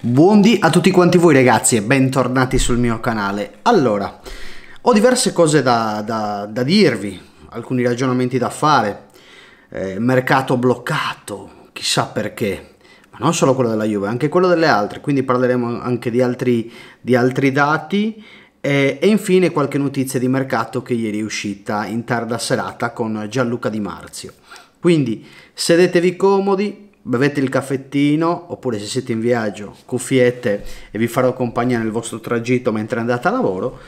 Buondì a tutti quanti voi ragazzi e bentornati sul mio canale. Allora, ho diverse cose da, da, da dirvi, alcuni ragionamenti da fare. Eh, mercato bloccato, chissà perché, ma non solo quello della Juve, anche quello delle altre, quindi parleremo anche di altri, di altri dati. Eh, e infine qualche notizia di mercato che ieri è uscita in tarda serata con Gianluca Di Marzio. Quindi sedetevi comodi, bevete il caffettino oppure se siete in viaggio cuffiette e vi farò compagnia nel vostro tragitto mentre andate a lavoro.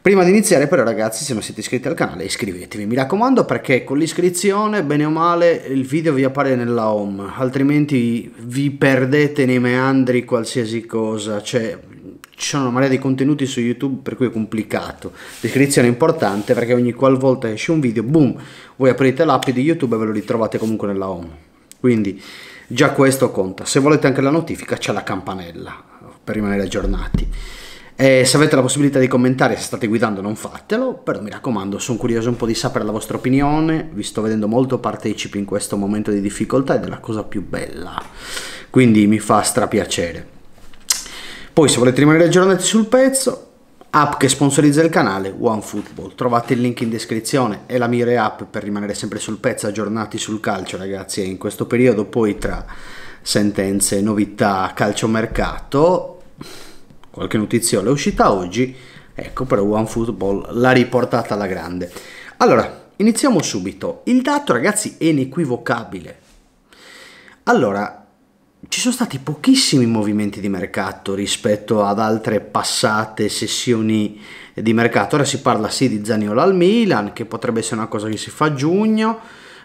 Prima di iniziare però ragazzi se non siete iscritti al canale iscrivetevi mi raccomando perché con l'iscrizione bene o male il video vi appare nella home altrimenti vi perdete nei meandri qualsiasi cosa cioè ci sono una marea di contenuti su YouTube per cui è complicato. L'iscrizione è importante perché ogni qualvolta esce un video, boom, voi aprite l'app di YouTube e ve lo ritrovate comunque nella home. Quindi già questo conta. Se volete anche la notifica c'è la campanella per rimanere aggiornati. E se avete la possibilità di commentare, se state guidando non fatelo, però mi raccomando, sono curioso un po' di sapere la vostra opinione, vi sto vedendo molto partecipi in questo momento di difficoltà ed è la cosa più bella, quindi mi fa strapiacere. Poi se volete rimanere aggiornati sul pezzo, app che sponsorizza il canale OneFootball. Trovate il link in descrizione, è la migliore app per rimanere sempre sul pezzo, aggiornati sul calcio ragazzi e in questo periodo poi tra sentenze, novità, calciomercato, qualche notizia è uscita oggi, ecco però OneFootball l'ha riportata alla grande. Allora, iniziamo subito. Il dato ragazzi è inequivocabile. Allora, ci sono stati pochissimi movimenti di mercato rispetto ad altre passate sessioni di mercato. Ora si parla sì di Zaniola al Milan, che potrebbe essere una cosa che si fa a giugno,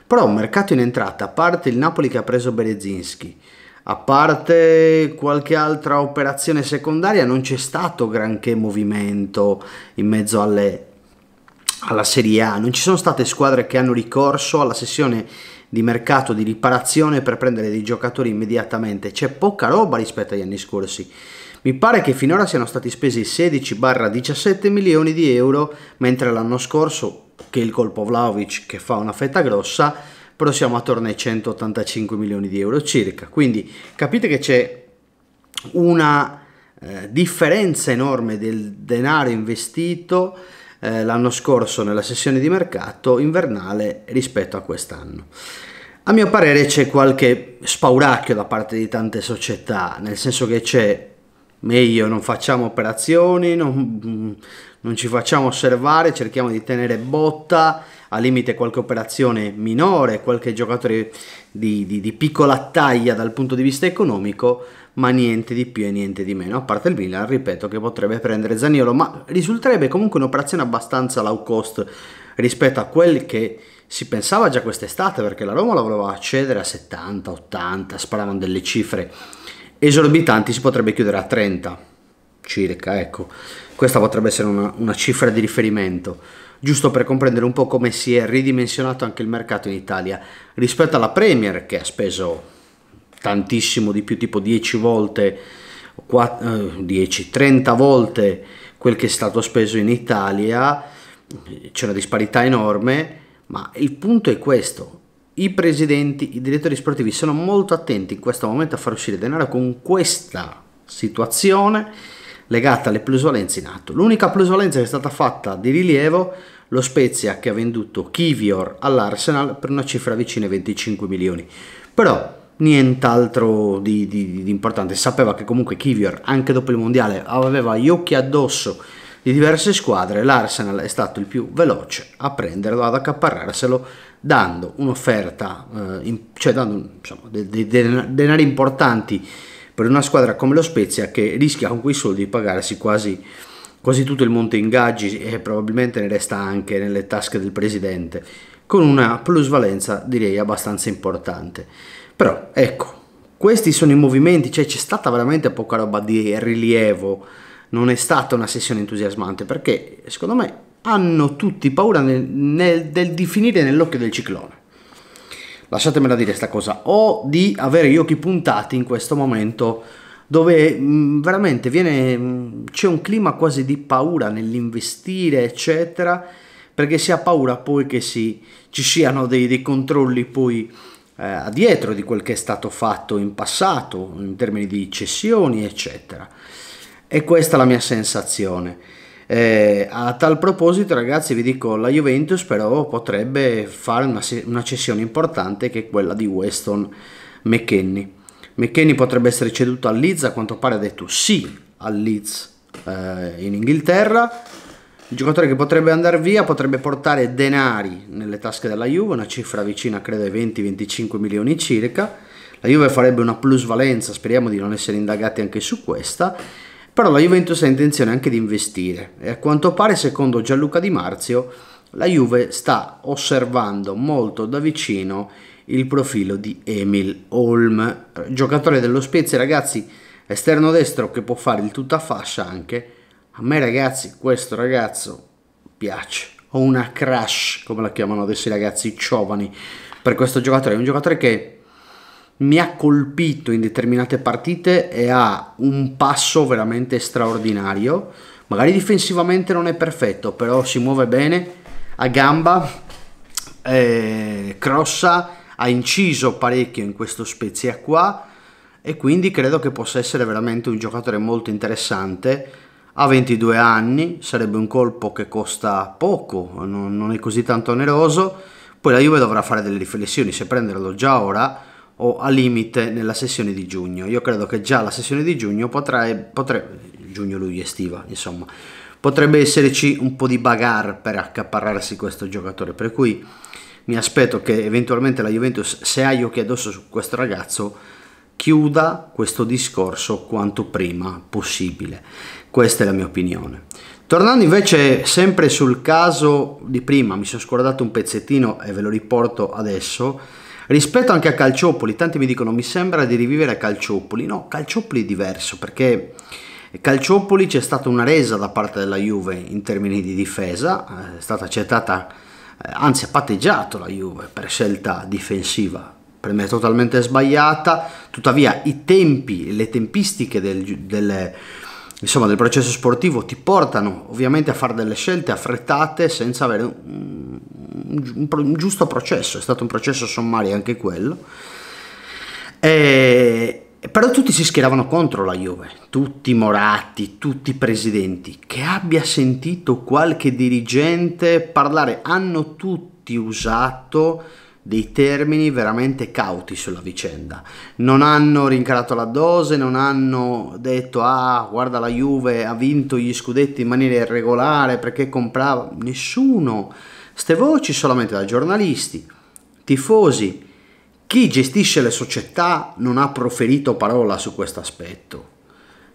però un mercato in entrata, a parte il Napoli che ha preso Berezinski, a parte qualche altra operazione secondaria, non c'è stato granché movimento in mezzo alle alla Serie A, non ci sono state squadre che hanno ricorso alla sessione di mercato di riparazione per prendere dei giocatori immediatamente, c'è poca roba rispetto agli anni scorsi. Mi pare che finora siano stati spesi 16-17 milioni di euro, mentre l'anno scorso, che il colpo Vlaovic che fa una fetta grossa, però siamo attorno ai 185 milioni di euro circa. Quindi capite che c'è una eh, differenza enorme del denaro investito eh, l'anno scorso nella sessione di mercato invernale rispetto a quest'anno. A mio parere c'è qualche spauracchio da parte di tante società, nel senso che c'è meglio non facciamo operazioni, non, mm, non ci facciamo osservare, cerchiamo di tenere botta al limite qualche operazione minore, qualche giocatore di, di, di piccola taglia dal punto di vista economico, ma niente di più e niente di meno, a parte il Milan, ripeto, che potrebbe prendere Zaniolo, ma risulterebbe comunque un'operazione abbastanza low cost rispetto a quel che si pensava già quest'estate, perché la Roma la voleva accedere a 70, 80, sparavano delle cifre esorbitanti, si potrebbe chiudere a 30 circa, ecco, questa potrebbe essere una, una cifra di riferimento giusto per comprendere un po' come si è ridimensionato anche il mercato in Italia rispetto alla Premier che ha speso tantissimo di più, tipo 10 volte, 4, 10, 30 volte quel che è stato speso in Italia, c'è una disparità enorme, ma il punto è questo, i presidenti, i direttori sportivi sono molto attenti in questo momento a far uscire denaro con questa situazione legata alle plusvalenze in atto. L'unica plusvalenza che è stata fatta di rilievo lo Spezia che ha venduto Kivior all'Arsenal per una cifra vicina ai 25 milioni. Però nient'altro di, di, di, importante, sapeva che comunque Kivior anche dopo il mondiale aveva gli occhi addosso di diverse squadre, l'Arsenal è stato il più veloce a prenderlo, ad accaparrarselo dando un'offerta, eh, in, cioè dando dei de, de denari importanti per una squadra come lo Spezia che rischia con quei soldi di pagarsi quasi, quasi tutto il monte ingaggi e probabilmente ne resta anche nelle tasche del presidente, con una plusvalenza direi abbastanza importante. Però ecco, questi sono i movimenti, cioè c'è stata veramente poca roba di rilievo, non è stata una sessione entusiasmante perché secondo me hanno tutti paura nel, nel, del di finire nell'occhio del ciclone lasciatemela dire questa cosa, o di avere gli occhi puntati in questo momento dove mh, mm, veramente viene, mh, mm, c'è un clima quasi di paura nell'investire, eccetera, perché si ha paura poi che si, ci siano dei, dei controlli poi eh, dietro di quel che è stato fatto in passato, in termini di cessioni, eccetera. E questa è la mia sensazione. Eh, a tal proposito ragazzi vi dico la Juventus però potrebbe fare una, una cessione importante che è quella di Weston McKennie. McKennie potrebbe essere ceduto al Leeds, a quanto pare ha detto sì al Leeds eh, in Inghilterra. Il giocatore che potrebbe andare via potrebbe portare denari nelle tasche della Juve, una cifra vicina credo ai 20-25 milioni circa. La Juve farebbe una plusvalenza, speriamo di non essere indagati anche su questa però la Juventus ha intenzione anche di investire e a quanto pare, secondo Gianluca Di Marzio, la Juve sta osservando molto da vicino il profilo di Emil Holm, giocatore dello Spezia, ragazzi, esterno destro che può fare il tutta fascia anche. A me ragazzi, questo ragazzo piace. Ho una crush, come la chiamano adesso i ragazzi giovani, per questo giocatore. È un giocatore che mi ha colpito in determinate partite e ha un passo veramente straordinario. Magari difensivamente non è perfetto, però si muove bene a gamba, eh, crossa, ha inciso parecchio in questo Spezia qua e quindi credo che possa essere veramente un giocatore molto interessante. Ha 22 anni, sarebbe un colpo che costa poco, non, non è così tanto oneroso. Poi la Juve dovrà fare delle riflessioni se prenderlo già ora o a limite nella sessione di giugno. Io credo che già la sessione di giugno potrebbe, potrebbe giugno, luglio, estiva, insomma, potrebbe esserci un po' di bagarre per accaparrarsi questo giocatore, per cui mi aspetto che eventualmente la Juventus, se ha gli occhi addosso su questo ragazzo, chiuda questo discorso quanto prima possibile. Questa è la mia opinione. Tornando invece sempre sul caso di prima, mi sono scordato un pezzettino e ve lo riporto adesso Rispetto anche a Calciopoli, tanti mi dicono mi sembra di rivivere Calciopoli, no, Calciopoli è diverso perché Calciopoli c'è stata una resa da parte della Juve in termini di difesa, eh, è stata accettata, eh, anzi ha patteggiato la Juve per scelta difensiva, per me totalmente sbagliata, tuttavia i tempi e le tempistiche del, del, insomma, del processo sportivo ti portano ovviamente a fare delle scelte affrettate senza avere un un, un giusto processo, è stato un processo sommario anche quello. E, però tutti si schieravano contro la Juve, tutti Moratti, tutti i presidenti. Che abbia sentito qualche dirigente parlare, hanno tutti usato dei termini veramente cauti sulla vicenda. Non hanno rincarato la dose, non hanno detto ah guarda la Juve ha vinto gli scudetti in maniera irregolare perché comprava. Nessuno Ste voci solamente da giornalisti, tifosi, chi gestisce le società non ha proferito parola su questo aspetto.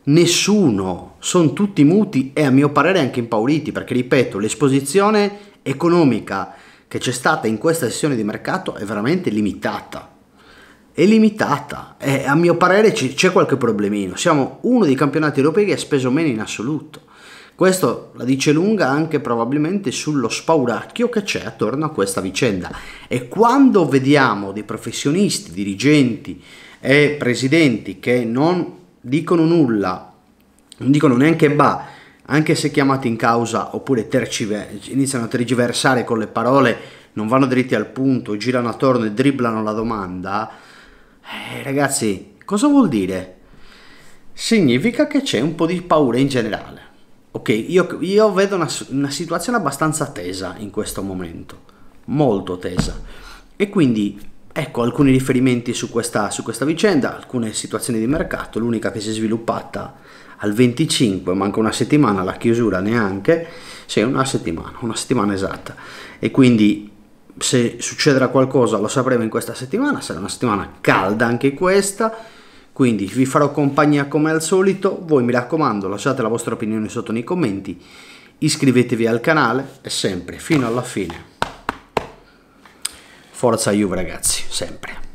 Nessuno, sono tutti muti e a mio parere anche impauriti perché ripeto, l'esposizione economica che c'è stata in questa sessione di mercato è veramente limitata. È limitata e a mio parere c'è qualche problemino. Siamo uno dei campionati europei che ha speso meno in assoluto. Questo la dice lunga anche probabilmente sullo spauracchio che c'è attorno a questa vicenda. E quando vediamo dei professionisti, dirigenti e presidenti che non dicono nulla, non dicono neanche ba, anche se chiamati in causa oppure tercive, iniziano a tergiversare con le parole, non vanno dritti al punto, girano attorno e dribblano la domanda, eh, ragazzi, cosa vuol dire? Significa che c'è un po' di paura in generale. Ok, io, io vedo una, una, situazione abbastanza tesa in questo momento, molto tesa. E quindi ecco alcuni riferimenti su questa, su questa vicenda, alcune situazioni di mercato, l'unica che si è sviluppata al 25, manca una settimana la chiusura neanche, sì, una settimana, una settimana esatta. E quindi se succederà qualcosa lo sapremo in questa settimana, sarà una settimana calda anche questa quindi vi farò compagnia come al solito, voi mi raccomando lasciate la vostra opinione sotto nei commenti, iscrivetevi al canale e sempre fino alla fine. Forza Juve ragazzi, sempre.